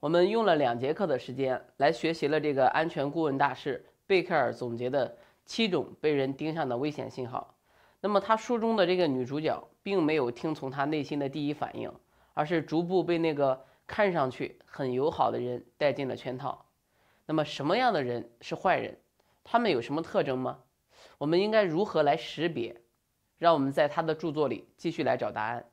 我们用了两节课的时间来学习了这个安全顾问大师贝克尔总结的七种被人盯上的危险信号。那么，他书中的这个女主角并没有听从他内心的第一反应，而是逐步被那个。看上去很友好的人带进了圈套，那么什么样的人是坏人？他们有什么特征吗？我们应该如何来识别？让我们在他的著作里继续来找答案。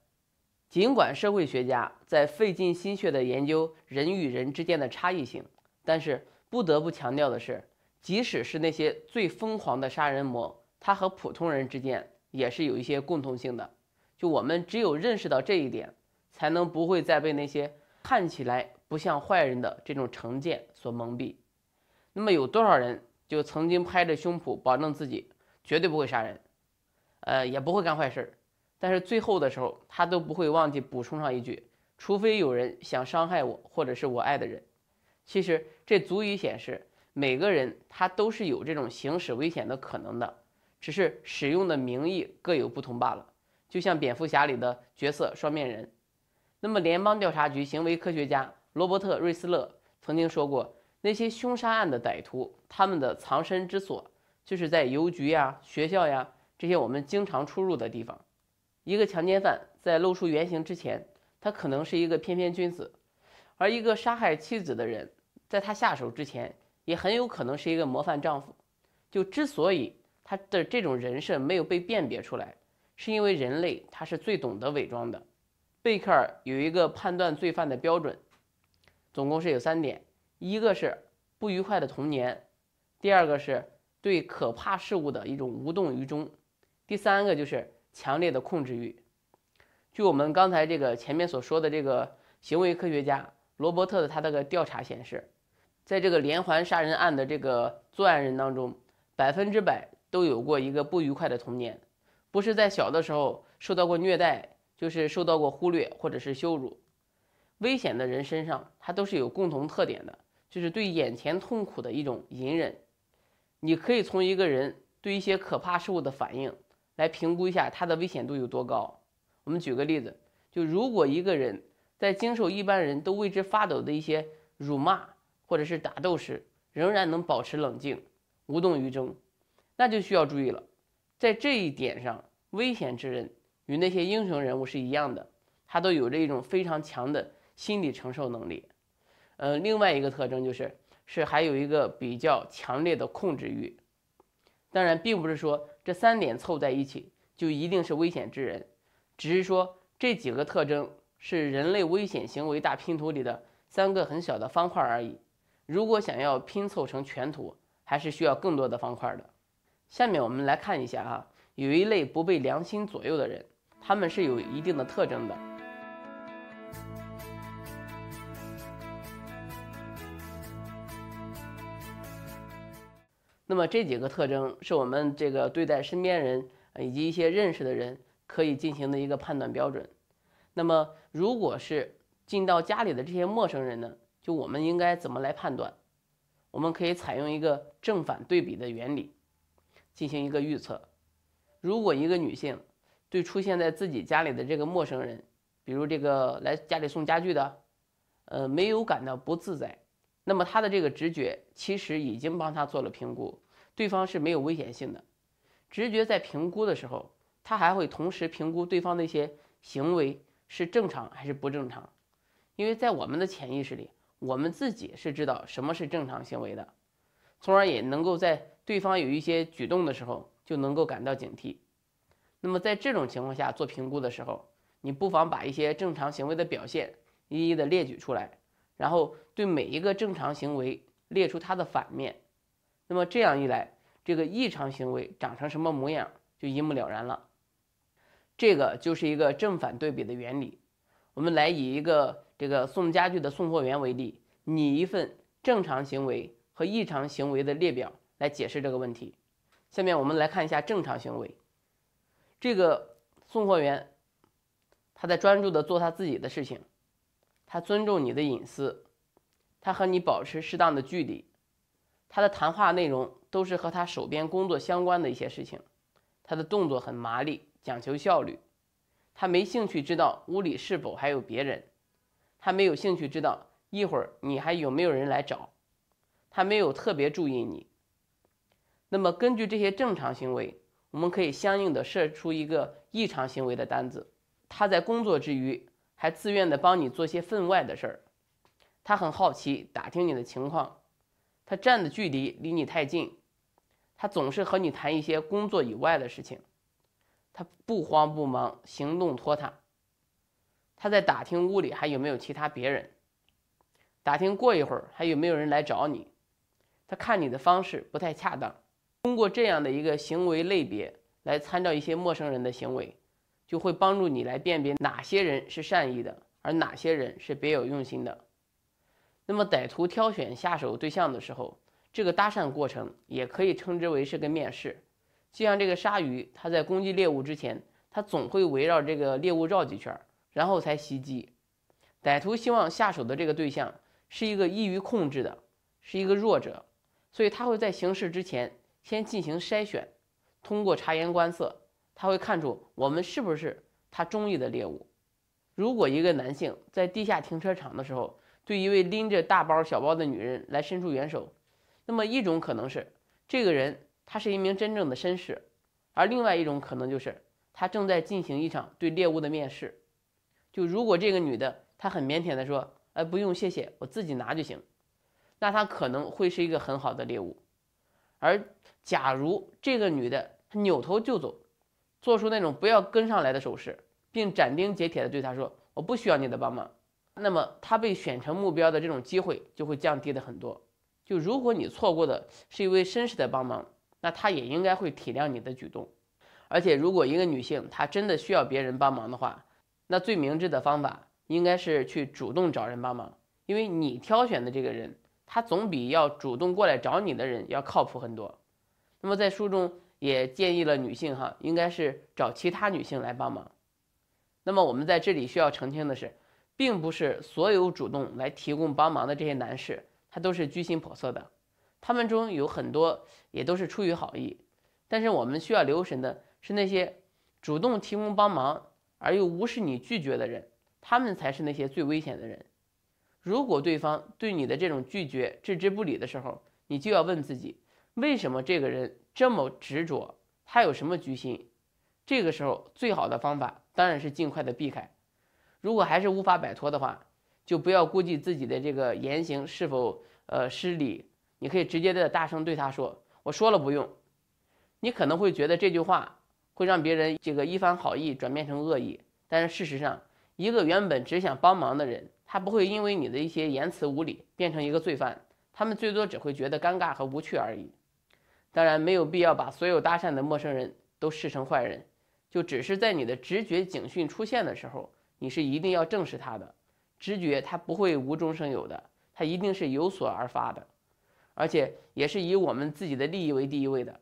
尽管社会学家在费尽心血地研究人与人之间的差异性，但是不得不强调的是，即使是那些最疯狂的杀人魔，他和普通人之间也是有一些共同性的。就我们只有认识到这一点，才能不会再被那些。看起来不像坏人的这种成见所蒙蔽，那么有多少人就曾经拍着胸脯保证自己绝对不会杀人，呃，也不会干坏事，但是最后的时候他都不会忘记补充上一句，除非有人想伤害我，或者是我爱的人。其实这足以显示每个人他都是有这种行使危险的可能的，只是使用的名义各有不同罢了。就像蝙蝠侠里的角色双面人。那么，联邦调查局行为科学家罗伯特·瑞斯勒曾经说过，那些凶杀案的歹徒，他们的藏身之所就是在邮局呀、学校呀这些我们经常出入的地方。一个强奸犯在露出原形之前，他可能是一个翩翩君子；而一个杀害妻子的人，在他下手之前，也很有可能是一个模范丈夫。就之所以他的这种人设没有被辨别出来，是因为人类他是最懂得伪装的。贝克尔有一个判断罪犯的标准，总共是有三点：一个是不愉快的童年，第二个是对可怕事物的一种无动于衷，第三个就是强烈的控制欲。据我们刚才这个前面所说的这个行为科学家罗伯特的他那个调查显示，在这个连环杀人案的这个作案人当中，百分之百都有过一个不愉快的童年，不是在小的时候受到过虐待。就是受到过忽略或者是羞辱，危险的人身上他都是有共同特点的，就是对眼前痛苦的一种隐忍。你可以从一个人对一些可怕事物的反应来评估一下他的危险度有多高。我们举个例子，就如果一个人在经受一般人都为之发抖的一些辱骂或者是打斗时，仍然能保持冷静，无动于衷，那就需要注意了。在这一点上，危险之人。与那些英雄人物是一样的，他都有着一种非常强的心理承受能力。嗯，另外一个特征就是是还有一个比较强烈的控制欲。当然，并不是说这三点凑在一起就一定是危险之人，只是说这几个特征是人类危险行为大拼图里的三个很小的方块而已。如果想要拼凑成全图，还是需要更多的方块的。下面我们来看一下啊，有一类不被良心左右的人。他们是有一定的特征的。那么这几个特征是我们这个对待身边人以及一些认识的人可以进行的一个判断标准。那么如果是进到家里的这些陌生人呢，就我们应该怎么来判断？我们可以采用一个正反对比的原理进行一个预测。如果一个女性，对出现在自己家里的这个陌生人，比如这个来家里送家具的，呃，没有感到不自在，那么他的这个直觉其实已经帮他做了评估，对方是没有危险性的。直觉在评估的时候，他还会同时评估对方的一些行为是正常还是不正常，因为在我们的潜意识里，我们自己是知道什么是正常行为的，从而也能够在对方有一些举动的时候就能够感到警惕。那么，在这种情况下做评估的时候，你不妨把一些正常行为的表现一一的列举出来，然后对每一个正常行为列出它的反面，那么这样一来，这个异常行为长成什么模样就一目了然了。这个就是一个正反对比的原理。我们来以一个这个送家具的送货员为例，拟一份正常行为和异常行为的列表来解释这个问题。下面我们来看一下正常行为。这个送货员，他在专注地做他自己的事情，他尊重你的隐私，他和你保持适当的距离，他的谈话内容都是和他手边工作相关的一些事情，他的动作很麻利，讲求效率，他没兴趣知道屋里是否还有别人，他没有兴趣知道一会儿你还有没有人来找，他没有特别注意你。那么根据这些正常行为。我们可以相应的设出一个异常行为的单子。他在工作之余还自愿的帮你做些分外的事儿。他很好奇打听你的情况。他站的距离离你太近。他总是和你谈一些工作以外的事情。他不慌不忙，行动拖沓。他在打听屋里还有没有其他别人。打听过一会儿还有没有人来找你。他看你的方式不太恰当。通过这样的一个行为类别来参照一些陌生人的行为，就会帮助你来辨别哪些人是善意的，而哪些人是别有用心的。那么，歹徒挑选下手对象的时候，这个搭讪过程也可以称之为是个面试。就像这个鲨鱼，它在攻击猎物之前，它总会围绕这个猎物绕几圈，然后才袭击。歹徒希望下手的这个对象是一个易于控制的，是一个弱者，所以他会在行事之前。先进行筛选，通过察言观色，他会看出我们是不是他中意的猎物。如果一个男性在地下停车场的时候，对一位拎着大包小包的女人来伸出援手，那么一种可能是这个人他是一名真正的绅士，而另外一种可能就是他正在进行一场对猎物的面试。就如果这个女的她很腼腆的说，哎不用谢谢，我自己拿就行，那她可能会是一个很好的猎物。而假如这个女的她扭头就走，做出那种不要跟上来的手势，并斩钉截铁的对他说：“我不需要你的帮忙。”那么她被选成目标的这种机会就会降低的很多。就如果你错过的是一位绅士的帮忙，那他也应该会体谅你的举动。而且如果一个女性她真的需要别人帮忙的话，那最明智的方法应该是去主动找人帮忙，因为你挑选的这个人。他总比要主动过来找你的人要靠谱很多。那么在书中也建议了女性哈，应该是找其他女性来帮忙。那么我们在这里需要澄清的是，并不是所有主动来提供帮忙的这些男士，他都是居心叵测的。他们中有很多也都是出于好意，但是我们需要留神的是那些主动提供帮忙而又无视你拒绝的人，他们才是那些最危险的人。如果对方对你的这种拒绝置之不理的时候，你就要问自己，为什么这个人这么执着？他有什么居心？这个时候最好的方法当然是尽快的避开。如果还是无法摆脱的话，就不要顾忌自己的这个言行是否呃失礼，你可以直接的大声对他说：“我说了不用。”你可能会觉得这句话会让别人这个一番好意转变成恶意，但是事实上，一个原本只想帮忙的人。他不会因为你的一些言辞无理变成一个罪犯，他们最多只会觉得尴尬和无趣而已。当然没有必要把所有搭讪的陌生人都视成坏人，就只是在你的直觉警讯出现的时候，你是一定要正视他的。直觉他不会无中生有的，他一定是有所而发的，而且也是以我们自己的利益为第一位的。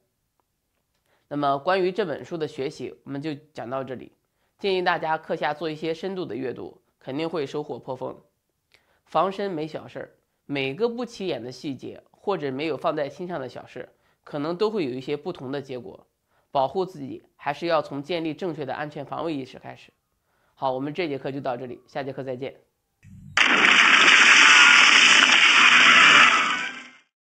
那么关于这本书的学习，我们就讲到这里，建议大家课下做一些深度的阅读，肯定会收获颇丰。防身没小事儿，每个不起眼的细节或者没有放在心上的小事，可能都会有一些不同的结果。保护自己还是要从建立正确的安全防卫意识开始。好，我们这节课就到这里，下节课再见。